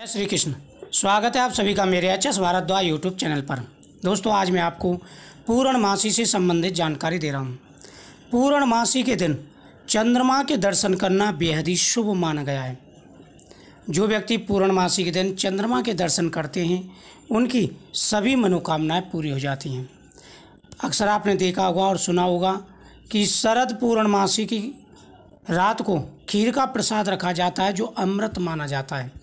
जय श्री कृष्ण स्वागत है आप सभी का मेरे एच एस भारत द्वा यूट्यूब चैनल पर दोस्तों आज मैं आपको पूर्णमासी से संबंधित जानकारी दे रहा हूँ पूर्णमासी के दिन चंद्रमा के दर्शन करना बेहद ही शुभ माना गया है जो व्यक्ति पूर्णमासी के दिन चंद्रमा के दर्शन करते हैं उनकी सभी मनोकामनाएं पूरी हो जाती हैं अक्सर आपने देखा होगा और सुना होगा कि शरद पूर्णमासी की रात को खीर का प्रसाद रखा जाता है जो अमृत माना जाता है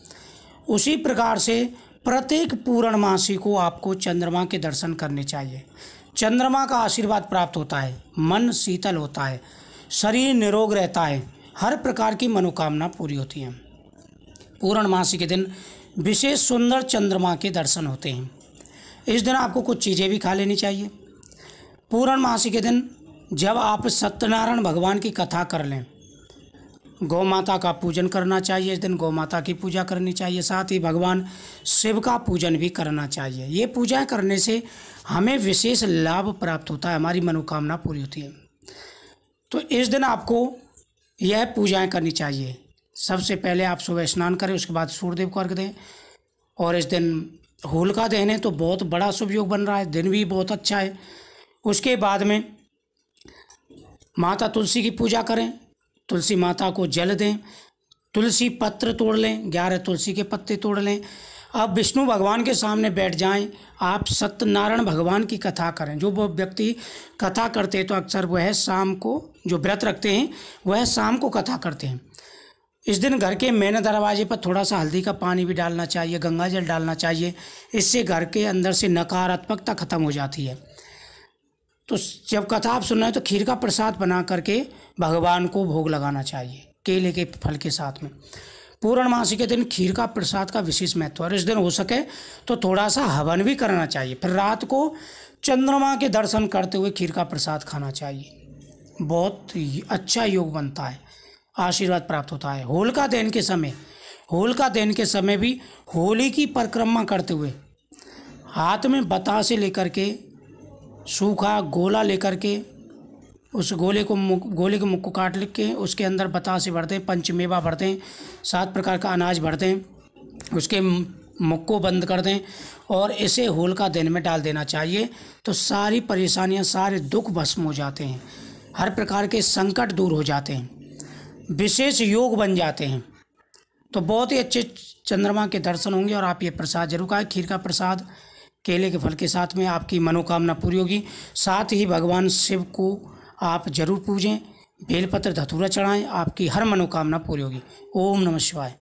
उसी प्रकार से प्रत्येक पूर्णमासी को आपको चंद्रमा के दर्शन करने चाहिए चंद्रमा का आशीर्वाद प्राप्त होता है मन शीतल होता है शरीर निरोग रहता है हर प्रकार की मनोकामना पूरी होती है पूर्णमासी के दिन विशेष सुंदर चंद्रमा के दर्शन होते हैं इस दिन आपको कुछ चीज़ें भी खा लेनी चाहिए पूर्णमासी के दिन जब आप सत्यनारायण भगवान की कथा कर लें गौ माता का पूजन करना चाहिए इस दिन गौ माता की पूजा करनी चाहिए साथ ही भगवान शिव का पूजन भी करना चाहिए ये पूजा करने से हमें विशेष लाभ प्राप्त होता है हमारी मनोकामना पूरी होती है तो इस दिन आपको यह पूजाएं करनी चाहिए सबसे पहले आप सुबह स्नान करें उसके बाद सूर्यदेव को अर्घ दें और इस दिन होलिका दहन है तो बहुत बड़ा शुभ योग बन रहा है दिन भी बहुत अच्छा है उसके बाद में माता तुलसी की पूजा करें तुलसी माता को जल दें तुलसी पत्र तोड़ लें ग्यारह तुलसी के पत्ते तोड़ लें आप विष्णु भगवान के सामने बैठ जाएं आप सत्यनारायण भगवान की कथा करें जो वो व्यक्ति कथा करते हैं तो अक्सर वह शाम को जो व्रत रखते हैं वह शाम को कथा करते हैं इस दिन घर के मेन दरवाजे पर थोड़ा सा हल्दी का पानी भी डालना चाहिए गंगा जल डालना चाहिए इससे घर के अंदर से नकारात्मकता खत्म हो जाती है तो जब कथा आप सुन रहे हैं तो खीर का प्रसाद बना करके भगवान को भोग लगाना चाहिए केले के फल के साथ में पूर्णमासी के दिन खीर का प्रसाद का विशेष महत्व और इस दिन हो सके तो थोड़ा सा हवन भी करना चाहिए फिर रात को चंद्रमा के दर्शन करते हुए खीर का प्रसाद खाना चाहिए बहुत अच्छा योग बनता है आशीर्वाद प्राप्त होता है होलिका दहन के समय होलिका दहन के समय भी होली की परिक्रमा करते हुए हाथ में से लेकर के सूखा गोला लेकर के उस गोले को गोले के मुख को काट लिख के उसके अंदर बतासे भर दें पंचमेवा भर दें सात प्रकार का अनाज भर दें उसके मुख को बंद कर दें और इसे होल का दिन में डाल देना चाहिए तो सारी परेशानियां सारे दुख भस्म हो जाते हैं हर प्रकार के संकट दूर हो जाते हैं विशेष योग बन जाते हैं तो बहुत ही अच्छे चंद्रमा के दर्शन होंगे और आप ये प्रसाद जरूर खाएँ खीर का प्रसाद केले के फल के साथ में आपकी मनोकामना पूरी होगी साथ ही भगवान शिव को आप जरूर पूजें बेलपत्र धतूरा चढ़ाएं आपकी हर मनोकामना पूरी होगी ओम नमः शिवाय